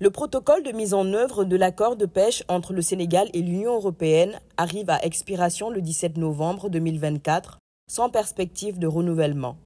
Le protocole de mise en œuvre de l'accord de pêche entre le Sénégal et l'Union européenne arrive à expiration le 17 novembre 2024, sans perspective de renouvellement.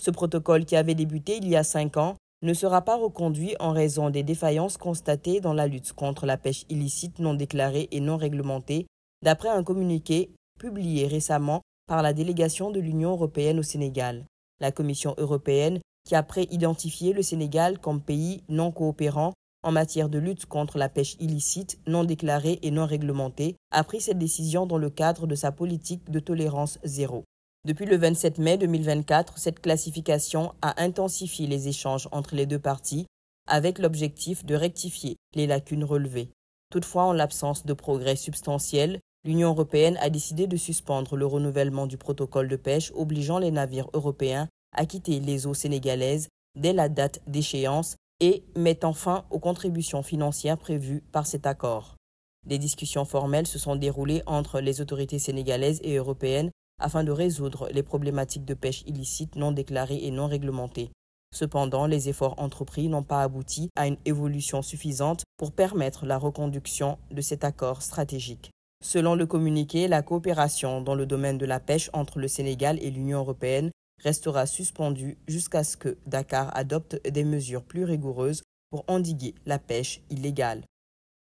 Ce protocole, qui avait débuté il y a cinq ans, ne sera pas reconduit en raison des défaillances constatées dans la lutte contre la pêche illicite non déclarée et non réglementée, d'après un communiqué publié récemment par la délégation de l'Union européenne au Sénégal. La Commission européenne, qui a pré-identifié le Sénégal comme pays non coopérant, en matière de lutte contre la pêche illicite, non déclarée et non réglementée, a pris cette décision dans le cadre de sa politique de tolérance zéro. Depuis le 27 mai 2024, cette classification a intensifié les échanges entre les deux parties avec l'objectif de rectifier les lacunes relevées. Toutefois, en l'absence de progrès substantiels, l'Union européenne a décidé de suspendre le renouvellement du protocole de pêche obligeant les navires européens à quitter les eaux sénégalaises dès la date d'échéance et mettant fin aux contributions financières prévues par cet accord. Des discussions formelles se sont déroulées entre les autorités sénégalaises et européennes afin de résoudre les problématiques de pêche illicite non déclarée et non réglementée. Cependant, les efforts entrepris n'ont pas abouti à une évolution suffisante pour permettre la reconduction de cet accord stratégique. Selon le communiqué, la coopération dans le domaine de la pêche entre le Sénégal et l'Union européenne restera suspendu jusqu'à ce que Dakar adopte des mesures plus rigoureuses pour endiguer la pêche illégale.